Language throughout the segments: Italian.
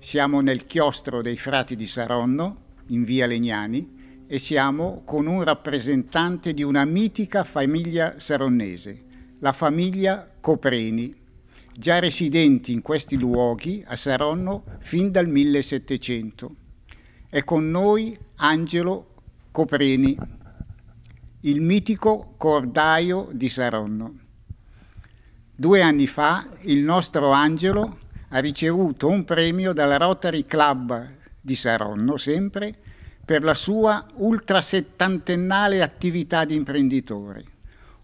Siamo nel chiostro dei frati di Saronno, in via Legnani, e siamo con un rappresentante di una mitica famiglia saronnese, la famiglia Copreni, già residenti in questi luoghi a Saronno fin dal 1700. È con noi Angelo Copreni, il mitico cordaio di Saronno. Due anni fa il nostro Angelo ha ricevuto un premio dalla Rotary Club di Saronno, sempre, per la sua ultrasettantennale attività di imprenditore.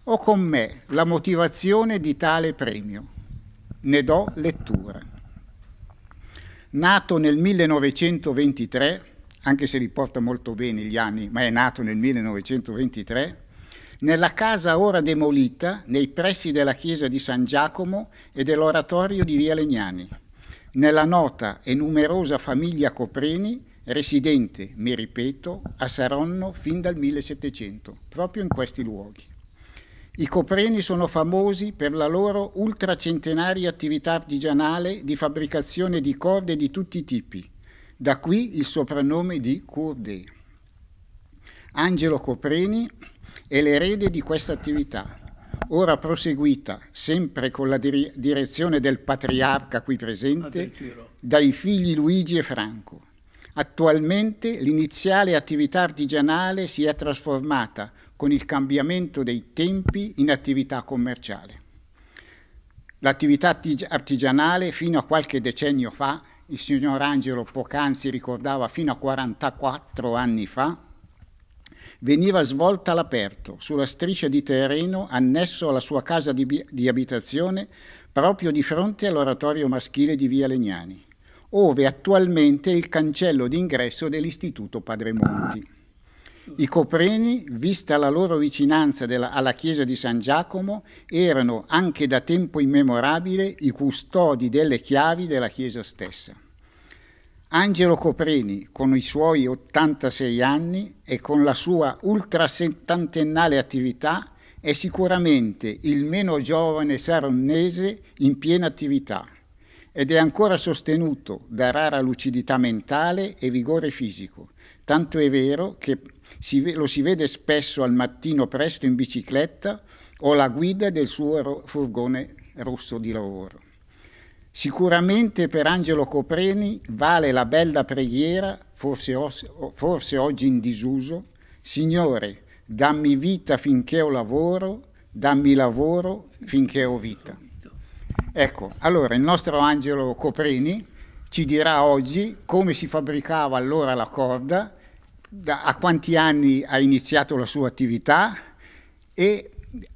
Ho con me la motivazione di tale premio. Ne do lettura. Nato nel 1923, anche se riporta molto bene gli anni, ma è nato nel 1923, nella casa ora demolita, nei pressi della chiesa di San Giacomo e dell'oratorio di Via Legnani, nella nota e numerosa famiglia Copreni, residente, mi ripeto, a Saronno fin dal 1700, proprio in questi luoghi. I Copreni sono famosi per la loro ultracentenaria attività artigianale di fabbricazione di corde di tutti i tipi, da qui il soprannome di Courdé. Angelo Copreni è l'erede di questa attività, ora proseguita sempre con la dir- direzione del patriarca qui presente, dai figli Luigi e Franco. Attualmente l'iniziale attività artigianale si è trasformata con il cambiamento dei tempi in attività commerciale. L'attività artigianale fino a qualche decennio fa, il signor Angelo poc'anzi ricordava fino a 44 anni fa, veniva svolta all'aperto, sulla striscia di terreno annesso alla sua casa di, di abitazione, proprio di fronte all'oratorio maschile di Via Legnani, ove attualmente è il cancello d'ingresso dell'Istituto Padre Monti. I Copreni, vista la loro vicinanza della, alla chiesa di San Giacomo, erano anche da tempo immemorabile i custodi delle chiavi della chiesa stessa. Angelo Coprini, con i suoi 86 anni e con la sua ultrasettantennale attività, è sicuramente il meno giovane saronnese in piena attività ed è ancora sostenuto da rara lucidità mentale e vigore fisico. Tanto è vero che si, lo si vede spesso al mattino presto in bicicletta o alla guida del suo furgone rosso di lavoro. Sicuramente per Angelo Copreni vale la bella preghiera, forse, forse, oggi in disuso, Signore, dammi vita finché ho lavoro, dammi lavoro finché ho vita. Ecco, allora il nostro Angelo Copreni ci dirà oggi come si fabbricava allora la corda, da, a quanti anni ha iniziato la sua attività e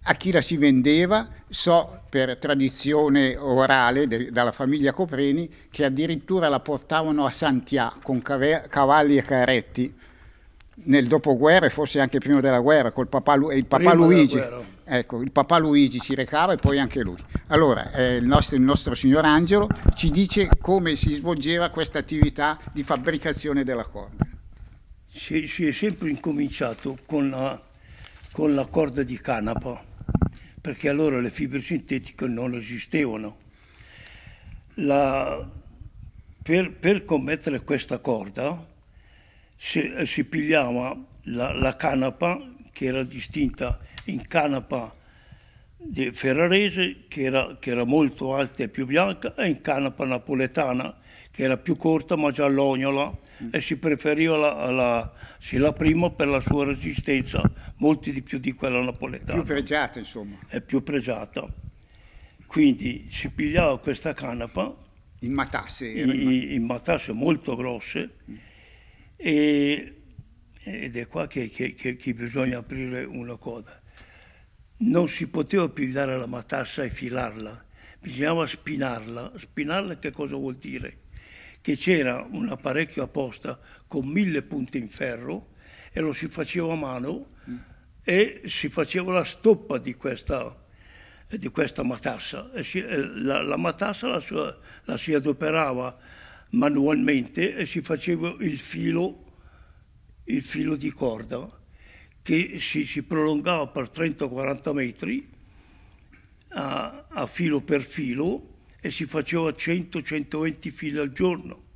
a chi la si vendeva, so per tradizione orale de, dalla famiglia Copreni che addirittura la portavano a Santià con cave, cavalli e carretti nel dopoguerra e forse anche prima della guerra col papà, il papà prima Luigi. Oh. Ecco, il papà Luigi si recava e poi anche lui. Allora, eh, il, nostro, il, nostro, signor Angelo ci dice come si svolgeva questa attività di fabbricazione della corda. Si, si è sempre incominciato con la con la corda di canapa, perché allora le fibre sintetiche non esistevano. La, per, per, commettere questa corda si, si pigliava la, la, canapa che era distinta in canapa ferrarese che era, che era molto alta e più bianca e in canapa napoletana che era più corta ma già l'ognola e si preferiva la, la, sì, la prima per la sua resistenza, molti di più di quella napoletana. Più pregiata, insomma. È più pregiata. Quindi si pigliava questa canapa. In matasse. In, in matasse molto grosse. E, ed è qua che, che, che bisogna aprire una cosa. Non si poteva pigliare la matassa e filarla, bisognava spinarla. Spinarla che cosa vuol dire? che c'era un apparecchio apposta con mille punte in ferro e lo si faceva a mano e si faceva la stoppa di questa, di questa matassa. Si, la, la, matassa la, sua, la, si adoperava manualmente e si faceva il filo, il filo di corda che si, si prolungava per 30-40 metri a, a filo per filo e si faceva 100-120 fili al giorno.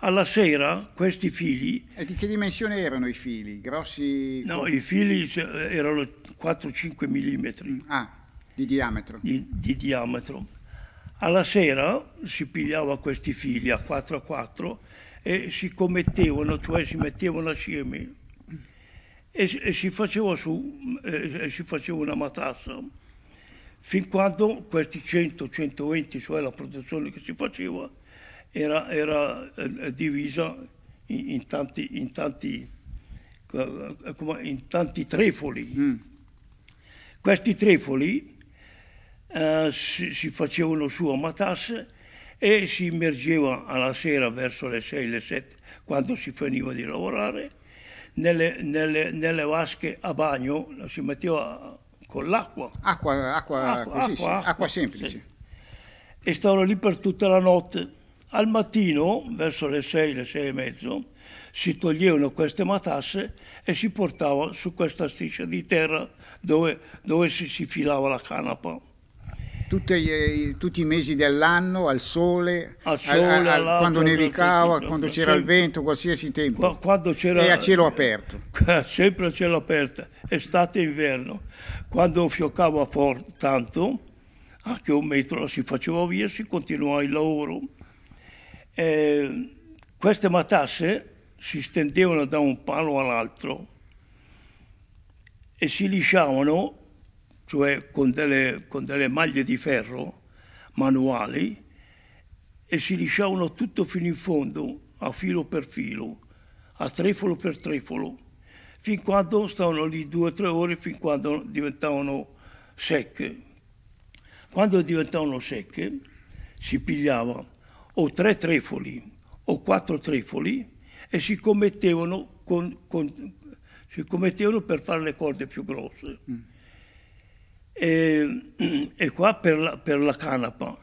Alla sera questi fili... E di che dimensione erano i fili? Grossi? No, i fili erano 4-5 mm. Ah, di diametro. Di, di diametro. Alla sera si pigliava questi fili a 4 a 4 e si commettevano, cioè si mettevano assieme e, e si, faceva su, mm, e, e si faceva una matassa fin quando questi 100-120, cioè la produzione che si faceva, era, era eh, divisa in, in, tanti, in, tanti, eh, in, tanti, trefoli. Mm. Questi trefoli eh, si, si, facevano su a Matasse e si immergeva alla sera verso le 6, le 7, quando si finiva di lavorare, nelle, nelle, nelle vasche a bagno, si metteva con l'acqua. Acqua, acqua, acqua, così, acqua, sì. acqua semplice. Sì. E stavano lì per tutta la notte. Al mattino, verso le sei, le sei e mezzo, si toglievano queste matasse e si portavano su questa striscia di terra dove, dove si, si filava la canapa tutti, tutti i mesi dell'anno, al sole, al sole al, al, quando nevicava, quando c'era il vento, qualsiasi tempo. Quando c'era, e a cielo aperto. Sempre a cielo aperto, estate e inverno. Quando fioccava for- tanto, anche un metro si faceva via, si continuava il lavoro. E queste matasse si stendevano da un palo all'altro e si lisciavano cioè con delle, con delle maglie di ferro manuali, e si lisciavano tutto fino in fondo, a filo per filo, a trefolo per trefolo, fin quando stavano lì due o tre ore, fin quando diventavano secche. Quando diventavano secche si pigliava o tre trefoli o quattro trefoli e si commettevano, con, con, si commettevano per fare le corde più grosse. Mm e, e qua per la, per la, canapa.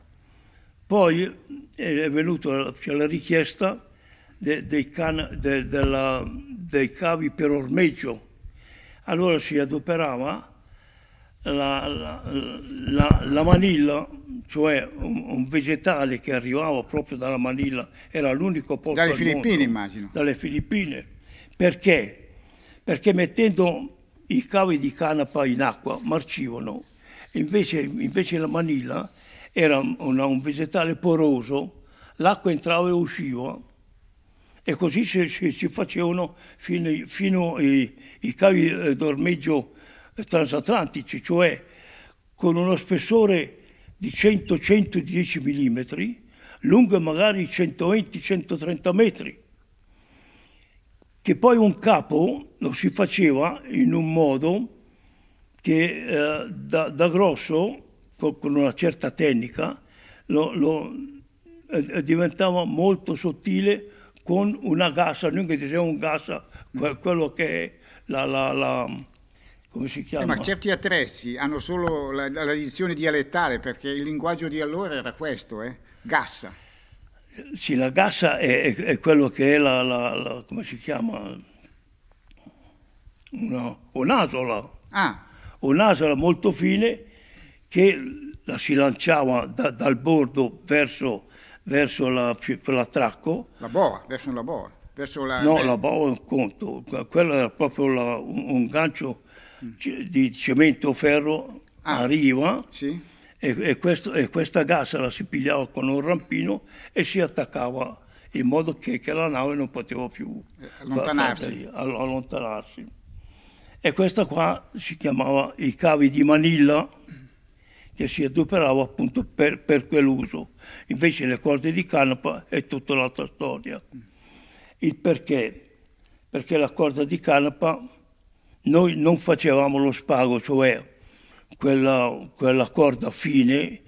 Poi eh, è venuta c'è la richiesta de, de cana, de, la, dei, cavi per ormeggio. Allora si adoperava la, la manilla, cioè un, un, vegetale che arrivava proprio dalla manilla, era l'unico posto. Dalle Filippine mondo, immagino. Dalle Filippine. Perché? Perché mettendo i cavi di canapa in acqua marcivano, invece, invece la manila era una, un vegetale poroso, l'acqua entrava e usciva e così si, si, si facevano fino, fino ai, ai cavi eh, d'ormeggio transatlantici, cioè con uno spessore di 100-110 mm, lungo magari 120-130 metri, che poi un capo lo si faceva in un modo che eh, da, da, grosso, con una certa tecnica, lo, lo, eh, eh, diventava molto sottile con una gassa, noi che diciamo un gassa, quello che è la, la, la come si chiama? Eh, ma certi attrezzi hanno solo la, la, dizione dialettale perché il linguaggio di allora era questo, eh? Gassa. Sì, la gassa è, è, è quello che è la, la, la, come si chiama? Una, un'asola. Ah. Un'asola molto fine che la si lanciava da, dal bordo verso, verso la, l'attracco. La boa, verso la boa. Verso la... No, la boa è un conto, quello era proprio un, un, gancio mm. di cemento ferro ah. a riva. Sì e, e, questo, e, questa gassa la si pigliava con un rampino e si attaccava in modo che, che la nave non poteva più eh, allontanarsi. Far, eh, allontanarsi. E questa qua si chiamava i cavi di Manilla che si adoperava appunto per, per quell'uso. Invece le corde di canapa è tutta un'altra storia. Il perché? Perché la corda di canapa noi non facevamo lo spago, cioè quella, quella corda fine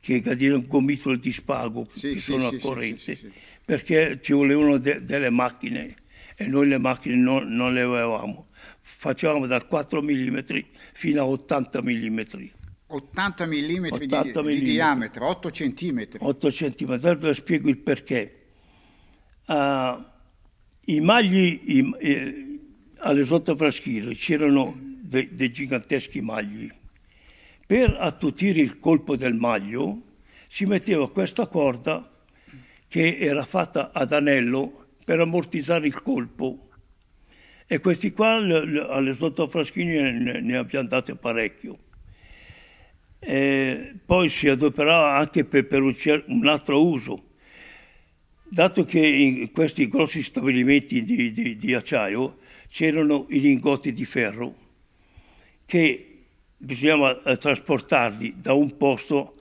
che cadeva un gomitolo di spago sì, che sono sì, a corrente sì, perché ci volevano de- delle macchine e noi le macchine non, non, le avevamo facevamo da 4 mm fino a 80 mm 80 mm, 80 di, mm. di diametro 8 cm 8 cm adesso spiego il perché uh, i magli i, eh, alle sottofraschiere c'erano dei de giganteschi magli per attutire il colpo del maglio si metteva questa corda che era fatta ad anello per ammortizzare il colpo. E questi qua alle sottofraschine ne, ne abbiamo date parecchio. E poi si adoperava anche per, per un altro uso dato che in questi grossi stabilimenti di, di, di acciaio c'erano i lingotti di ferro che bisognava eh, trasportarli da un posto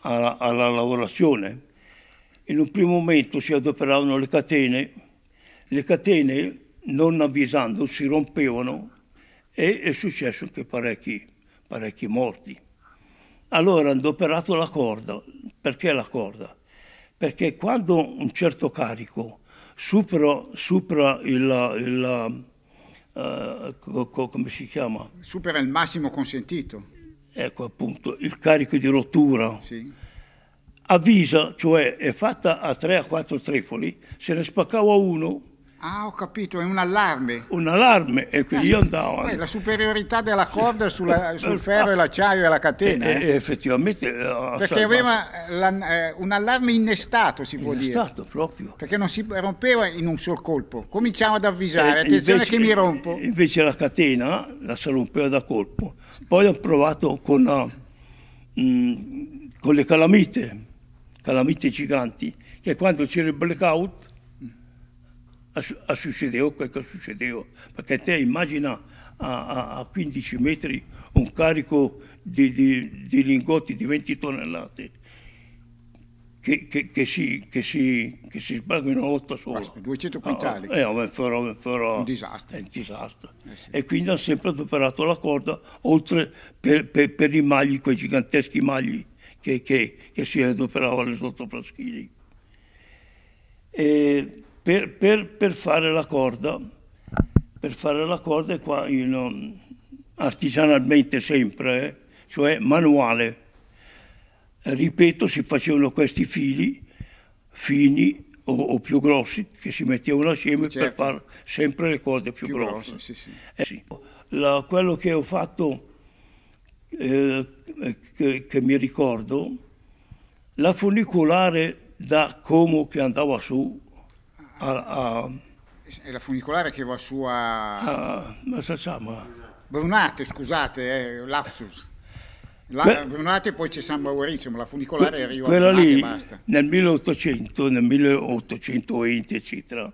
alla, alla lavorazione. In un primo momento si adoperavano le catene, le catene non avvisando si rompevano e è successo anche parecchi, parecchi morti. Allora hanno adoperato la corda. Perché la corda? Perché quando un certo carico supera, supera il, il come si chiama? Supera il massimo consentito. Ecco appunto, il carico di rottura. Sì. Avvisa, cioè è fatta a 3 a 4 trefoli, se ne spaccava uno Ah, ho capito, è un allarme. Un allarme, e quindi eh, io andavo. Beh, la superiorità della corda sulla, sul ferro e ah. l'acciaio e la catena. E, eh. Effettivamente. Eh, Perché aveva eh, la, eh, un allarme innestato, si può innestato dire. Innestato proprio. Perché non si rompeva in un sol colpo. Cominciamo ad avvisare, eh, attenzione invece, che mi rompo. Invece la catena la si rompeva da colpo. Poi ho provato con, uh, mh, mm, con le calamite, calamite giganti, che quando c'era il blackout a, a quel che succedeva, perché te immagina a, a 15 metri un carico di, di, di lingotti di 20 tonnellate che, che, che, si, che, si, che si sbarca in una volta sola. Aspetta, 200 ah, quintali. Ah, eh, farò, farò, un disastro. È un disastro. Eh sì. E quindi hanno sempre adoperato la corda, oltre per, per, per, i magli, quei giganteschi magli che, che, che si adoperavano sotto fraschini. E per, per, per fare la corda, per fare la corda qua in, um, artigianalmente sempre, eh, cioè manuale. Ripeto, si facevano questi fili fini o, o più grossi che si mettevano assieme certo. per fare sempre le corde più, più grosse. grosse sì, sì. Eh, sì. La, quello che ho fatto, eh, che, che, mi ricordo, la funicolare da Como che andava su a, è la funicolare che va su a... a ma si chiama? Brunate, scusate, eh, lapsus. La, que- Brunate poi c'è San Maurizio, ma la funicolare que- arriva a Brunate lì, e basta. Nel 1800, nel 1820, eccetera,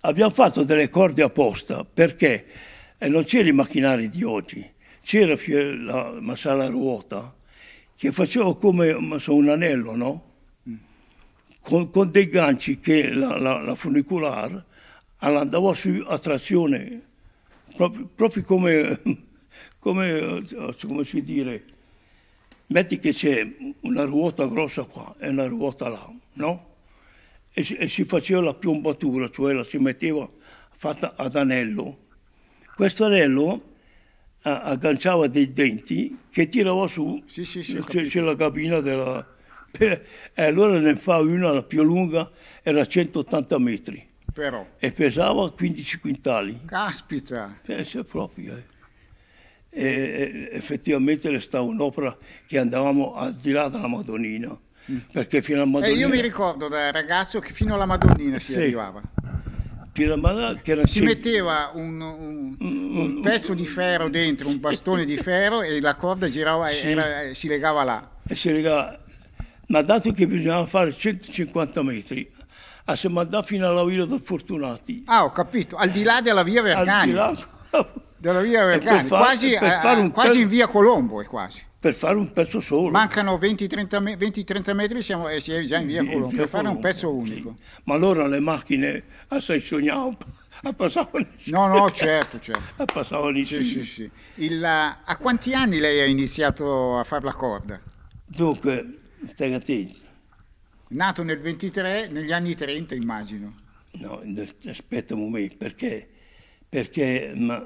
abbiamo fatto delle corde apposta perché eh, non c'erano i macchinari di oggi, c'era la, la sala ruota che faceva come so, un anello, no? con, con dei ganci che la, la, la funicolare andava su a trazione, proprio, proprio come, come, eh, come si dire, metti che c'è una ruota grossa qua e una ruota là, no? E si, e si faceva la piombatura, cioè la si metteva fatta ad anello. Questo anello eh, agganciava dei denti che tirava su sì, sì, sì, c'è, c'è la cabina della, e eh, eh, allora ne fa una, la più lunga, era 180 metri. Però. E pesava 15 quintali. Caspita! Pensa eh, proprio. Eh. E effettivamente restava un'opera che andavamo al di là della Madonnina. Mm. Perché fino alla Madonnina... Eh, io mi ricordo da ragazzo che fino alla Madonnina si sì. arrivava. Madonna, si sempre... metteva un, un, un, mm, mm, pezzo di ferro dentro, un bastone di ferro e la corda girava, sì. era, si legava là. E si legava ma dato che bisognava fare 150 metri, a se mandare fino alla via del Fortunati. Ah, ho capito, al di là della via Vercani. Al di là della via Vercani, far, quasi, eh, a, eh, quasi pe- in via Colombo è quasi. Per fare un pezzo solo. Mancano 20-30 me- 20, metri siamo, e eh, si è già in via Colombo, via per Colombo, fare un pezzo unico. Sì. Ma allora le macchine assai ah, sognavano a ah, passare No, no, certo, certo. A ah, passare sì, sì, sì. a quanti anni lei ha iniziato a fare la corda? Dunque, Stagatese. Nato nel 23, negli anni 30 immagino. No, aspetta un momento, perché, perché mi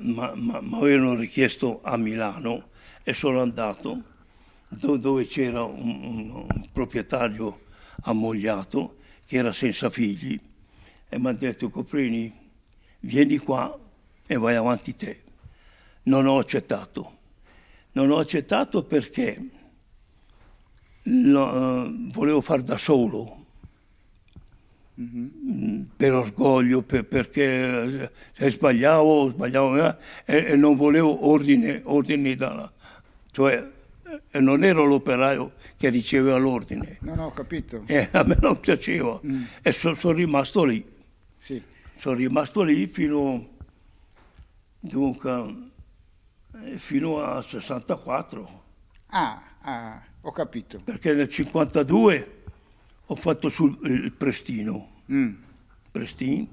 avevano richiesto a Milano e sono andato do, dove c'era un, un, un proprietario ammogliato che era senza figli e mi ha detto Coprini, vieni qua e vai avanti te. Non ho accettato. Non ho accettato perché lo, eh, volevo far da solo. Mm-hmm. Mm, per orgoglio, per, perché eh, se sbagliavo, sbagliavo eh, e, e non volevo ordine, ordini dalla, cioè non ero l'operaio che riceveva l'ordine. No, no, ho capito. E a me non piaceva mm. e sono rimasto lì. Sì. Sono rimasto lì fino, dunque, fino a 64. Ah, ah. Ho capito. Perché nel 52 ho fatto sul, il Prestino. Mm. Prestino,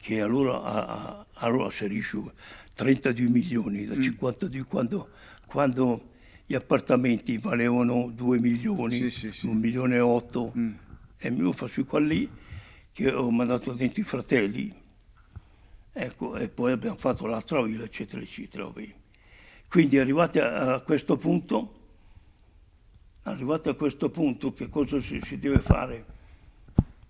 che allora, a, allora si riusciva 32 milioni, da mm. 52 quando, quando, gli appartamenti valevano 2 milioni, sì, sì, sì. 1 milione e 8. Mm. E io faccio qua lì che ho mandato dentro i fratelli. Ecco, e poi abbiamo fatto l'altra villa, eccetera, eccetera. Quindi arrivati a, a questo punto arrivato a questo punto che cosa si, si deve fare?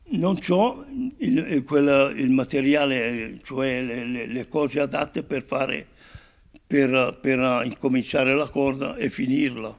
Non ho il, quella, il materiale, cioè le, le, le, cose adatte per fare, per, per incominciare la corda e finirla,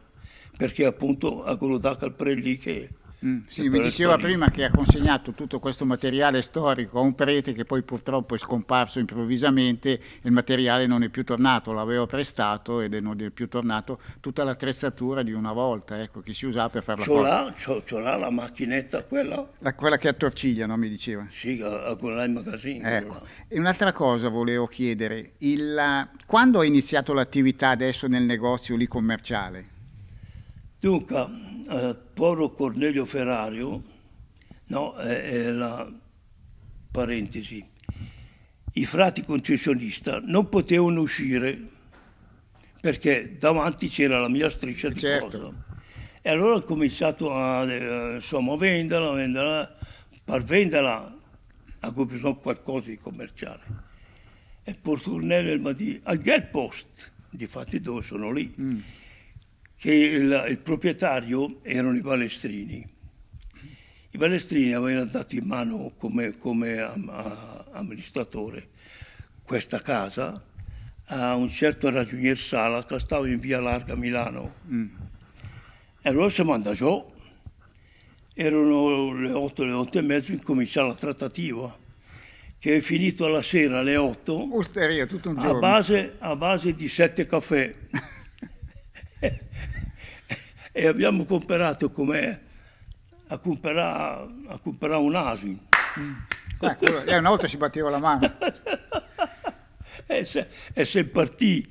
perché appunto a quello da lì che Mm. sì, mi diceva prima che ha consegnato tutto questo materiale storico a un prete che poi purtroppo è scomparso improvvisamente e il materiale non è più tornato, l'aveva prestato ed è non è più tornato tutta l'attrezzatura di una volta ecco, che si usava per fare la c'ho là, c'ho, c'ho là la macchinetta quella? La, quella che attorcigliano mi diceva. Sì, a, a quella in magazzino. Ecco. E un'altra cosa volevo chiedere, il, quando ha iniziato l'attività adesso nel negozio lì commerciale? Dunque, eh, Poro Cornelio Ferrario, no, è, è la parentesi, i frati concessionista non potevano uscire perché davanti c'era la mia striscia di certo. Cosa. E allora ho cominciato a eh, insomma, venderla, venderla, per venderla a cui bisogna qualcosa di commerciale. E Cornelio mi ha detto, al get post, di fatti dove sono lì. Mm che il, il proprietario erano i palestrini. I palestrini avevano dato in mano come, come am, a, amministratore questa casa a un certo ragionier Sala che stava in via Larga Milano. Mm. E allora siamo andati giù, erano le 8, le 8 e mezzo, incominciava la trattativa che è finito alla sera alle 8 Osteria, tutto un giorno. A, base, a base di sette caffè e abbiamo comperato come a comprare, a comprare un asino. Mm. Eh, eh, una volta si batteva la mano. e, se, e se partì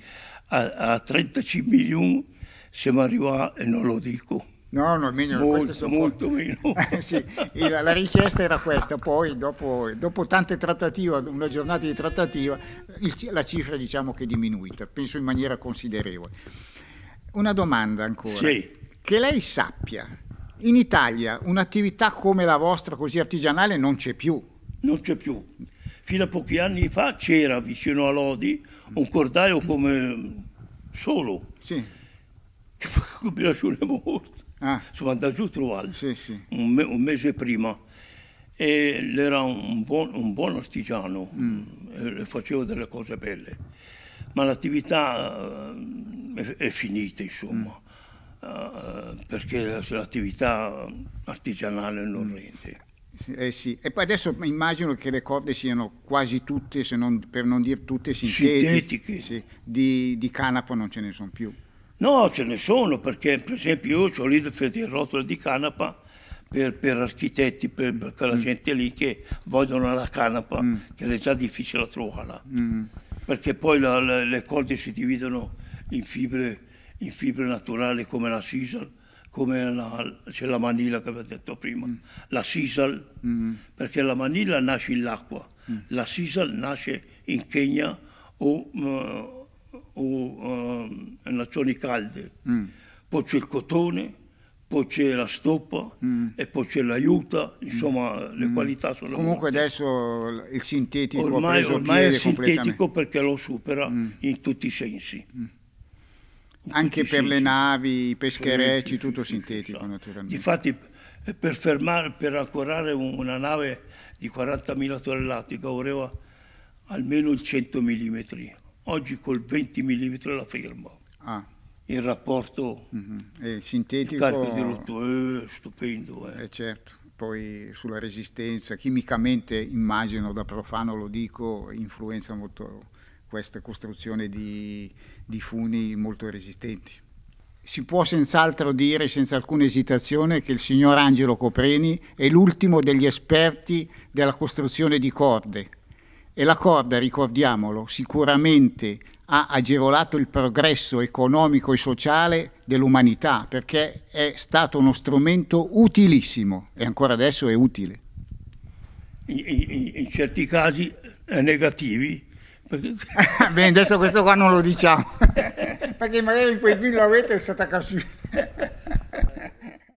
a, a 35 milioni siamo arrivati, e non lo dico. No, no, meno, molto, molto meno. Eh, sì, la, la, richiesta era questa, poi dopo, dopo tante trattative, una giornata di trattativa, il, la cifra diciamo che è diminuita, penso in maniera considerevole. Una domanda ancora. Sì. Che lei sappia, in Italia un'attività come la vostra, così artigianale, non c'è più. Non c'è più. Fino a pochi anni fa c'era vicino a Lodi un cordaio come solo. Sì. Che fa combinazione morta. Ah. Insomma, andato giù a trovarlo sì, sì. Un, me- un, mese prima. E era un buon, un buon artigiano, mm. faceva delle cose belle. Ma l'attività eh, è, è finita, insomma. Mm eh, perché l'attività artigianale non mm. rende. Eh sì. E poi adesso immagino che le corde siano quasi tutte, non, per non dire tutte, sintetiche. sintetiche. Sì. Di, di, canapo non ce ne sono più. No, ce ne sono perché per esempio io ho lì dei rotoli di canapa per, per architetti, per, per la mm. gente lì che vogliono la canapa, mm. che è già difficile trovarla. Mm. Perché poi la, la, le corde si dividono in fibre in fibre naturali come la sisal, come la, c'è la manila che vi ho detto prima, mm. la sisal, mm. perché la manila nasce in l'acqua, mm. la sisal nasce in Kenya o, uh, o uh, in nazioni calde. Mm. Poi c'è il cotone, poi c'è la stoppa mm. e poi c'è l'aiuta, mm. insomma le mm. qualità sono Comunque molte. adesso il sintetico ormai, ormai è sintetico perché lo supera mm. in tutti i sensi anche per le navi, i pescherecci, tutto sintetico sì, naturalmente. Infatti eh, per, fermare, per accorrare una nave di 40.000 tonnellate che voleva almeno il 100 mm, oggi col 20 mm la fermo. Ah. Il rapporto mm-hmm. sintetico... Carico di rottura, eh, stupendo. Eh. eh certo poi sulla resistenza, chimicamente immagino, da profano lo dico, influenza molto questa costruzione di, di funi molto resistenti. Si può senz'altro dire, senza alcuna esitazione, che il signor Angelo Copreni è l'ultimo degli esperti della costruzione di corde. E la corda, ricordiamolo, sicuramente ha agevolato il progresso economico e sociale dell'umanità perché è stato uno strumento utilissimo e ancora adesso è utile. In, in, in certi casi eh, negativi perché... adesso questo qua non lo diciamo, perché magari in quel film lo avete e si attacca su.